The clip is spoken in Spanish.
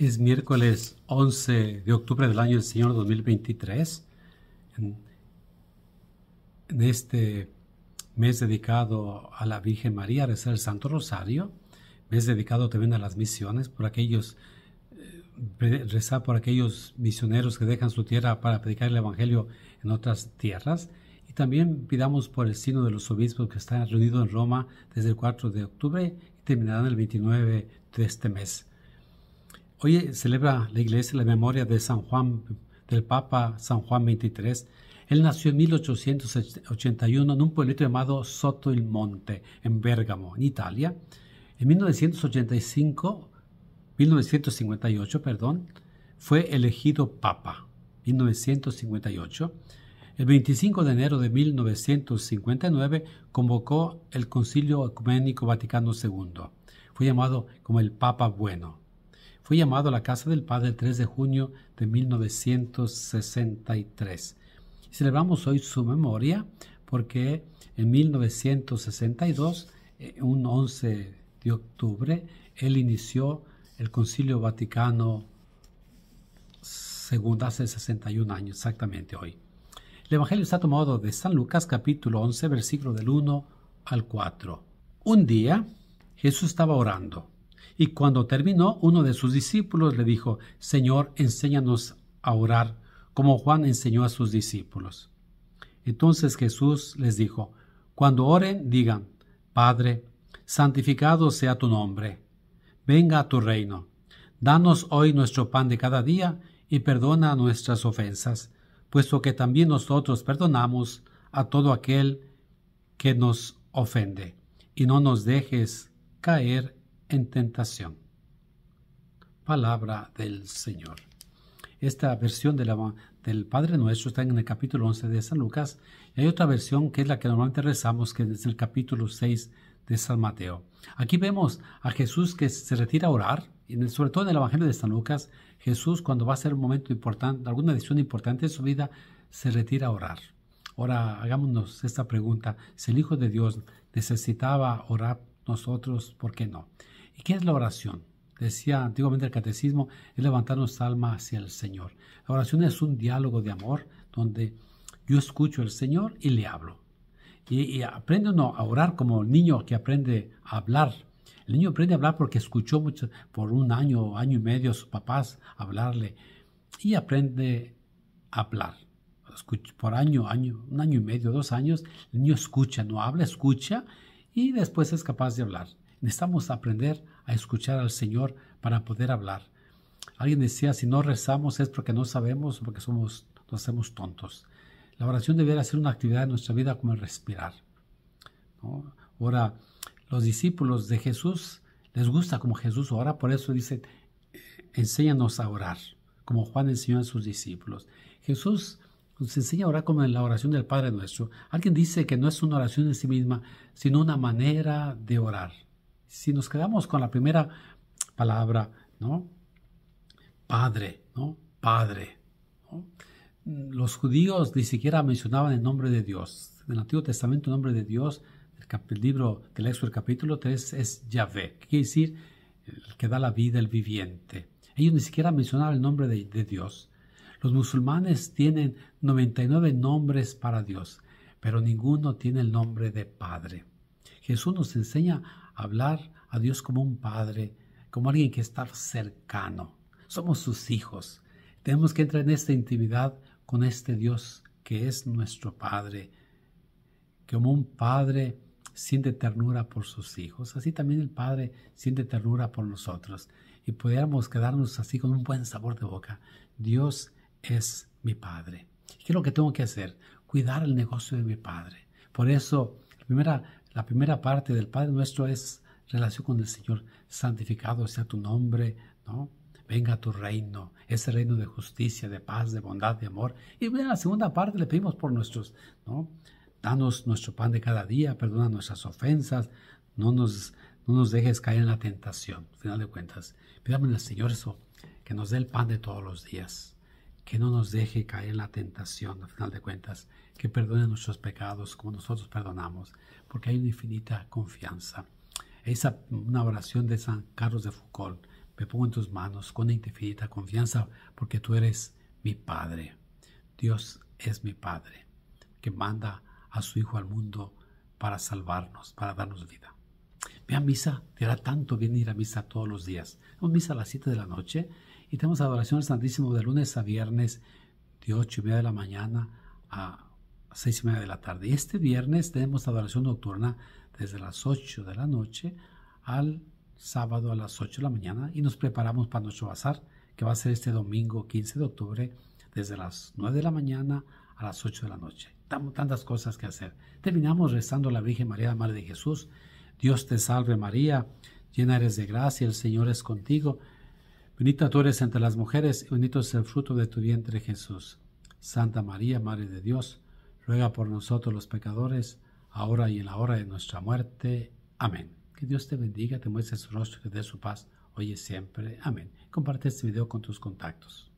Es miércoles 11 de octubre del año del Señor 2023. En, este mes dedicado a la Virgen María, rezar el Santo Rosario, mes dedicado también a las misiones, por aquellos, eh, rezar por aquellos misioneros que dejan su tierra para predicar el Evangelio en otras tierras. Y también pidamos por el signo de los obispos que están reunidos en Roma desde el 4 de octubre y terminarán el 29 de este mes. Hoy celebra la iglesia la memoria de San Juan, del Papa San Juan XXIII. Él nació en 1881 en un pueblito llamado Soto il Monte, en Bérgamo, en Italia. En 1985, 1958, perdón, fue elegido Papa, 1958. El 25 de enero de 1959 convocó el Concilio Ecuménico Vaticano II. Fue llamado como el Papa Bueno. Fue llamado a la casa del Padre el 3 de junio de 1963. Celebramos hoy su memoria porque en 1962, eh, un 11 de octubre, él inició el Concilio Vaticano II hace 61 años, exactamente hoy. El Evangelio está tomado de San Lucas capítulo 11, versículo del 1 al 4. Un día Jesús estaba orando. Y cuando terminó, uno de sus discípulos le dijo, Señor, enséñanos a orar, como Juan enseñó a sus discípulos. Entonces Jesús les dijo, Cuando oren, digan, Padre, santificado sea tu nombre, venga a tu reino, danos hoy nuestro pan de cada día y perdona nuestras ofensas, puesto que también nosotros perdonamos a todo aquel que nos ofende, y no nos dejes caer en tentación. Palabra del Señor. Esta versión del Padre Nuestro está en el capítulo 11 de San Lucas y hay otra versión que es la que normalmente rezamos, que es el capítulo 6 de San Mateo. Aquí vemos a Jesús que se retira a orar, y sobre todo en el Evangelio de San Lucas, Jesús cuando va a ser un momento importante, alguna decisión importante en su vida, se retira a orar. Ahora hagámonos esta pregunta, si el Hijo de Dios necesitaba orar nosotros, ¿por qué no? qué es la oración? Decía antiguamente el catecismo, es levantar nuestra alma hacia el Señor. La oración es un diálogo de amor donde yo escucho al Señor y le hablo. Y, aprende uno a orar como el niño que aprende a hablar. El niño aprende a hablar porque escuchó mucho, por un año, año y medio a sus papás hablarle y aprende a hablar. Por año, año, un año y medio, dos años, el niño escucha, no habla, escucha y después es capaz de hablar. Necesitamos aprender a escuchar al Señor para poder hablar. Alguien decía, si no rezamos es porque no sabemos o porque somos, nos hacemos tontos. La oración debería ser una actividad de nuestra vida como el respirar. Ahora, los discípulos de Jesús les gusta como Jesús ora, por eso dice, eh, enséñanos a orar, como Juan enseñó a sus discípulos. Jesús nos enseña a orar como en la oración del Padre Nuestro. Alguien dice que no es una oración en sí misma, sino una manera de orar. Si nos quedamos con la primera palabra, ¿no? Padre, ¿no? Padre. Los judíos ni siquiera mencionaban el nombre de Dios. En el Antiguo Testamento el nombre de Dios, el, libro del Éxodo, capítulo 3, es Yahvé, que quiere decir el que da la vida, el viviente. Ellos ni siquiera mencionaban el nombre de, de Dios. Los musulmanes tienen 99 nombres para Dios, pero ninguno tiene el nombre de Padre. Jesús nos enseña a hablar a Dios como un padre, como alguien que está cercano. Somos sus hijos. Tenemos que entrar en esta intimidad con este Dios que es nuestro Padre. Como un padre siente ternura por sus hijos, así también el Padre siente ternura por nosotros. Y pudiéramos quedarnos así con un buen sabor de boca. Dios es mi Padre. ¿Qué es lo que tengo que hacer? Cuidar el negocio de mi Padre. Por eso, la primera la primera parte del Padre Nuestro es relación con el Señor. Santificado sea tu nombre, ¿no? Venga tu reino, ese reino de justicia, de paz, de bondad, de amor. Y en la segunda parte le pedimos por nuestros, ¿no? Danos nuestro pan de cada día, perdona nuestras ofensas, no nos, no nos dejes caer en la tentación, al final de cuentas. pídame al Señor eso, que nos dé el pan de todos los días que no nos deje caer en la tentación, al final de cuentas, que perdone nuestros pecados como nosotros perdonamos, porque hay una infinita confianza. Esa una oración de San Carlos de Foucault, me pongo en tus manos con infinita confianza, porque tú eres mi Padre. Dios es mi Padre, que manda a su Hijo al mundo para salvarnos, para darnos vida. Ve a misa, te hará tanto bien ir a misa todos los días. Vamos a misa a las 7 de la noche, y tenemos adoración al Santísimo de lunes a viernes, de 8 y media de la mañana a seis y media de la tarde. Y este viernes tenemos adoración nocturna desde las 8 de la noche al sábado a las 8 de la mañana y nos preparamos para nuestro bazar que va a ser este domingo 15 de octubre desde las nueve de la mañana a las 8 de la noche. Estamos tantas cosas que hacer. Terminamos rezando a la Virgen María, Madre de Jesús. Dios te salve María, llena eres de gracia, el Señor es contigo Bendita tú eres entre las mujeres y bendito es el fruto de tu vientre Jesús. Santa María, Madre de Dios, ruega por nosotros los pecadores, ahora y en la hora de nuestra muerte. Amén. Que Dios te bendiga, te muestre su rostro, y te dé su paz, hoy y siempre. Amén. Comparte este video con tus contactos.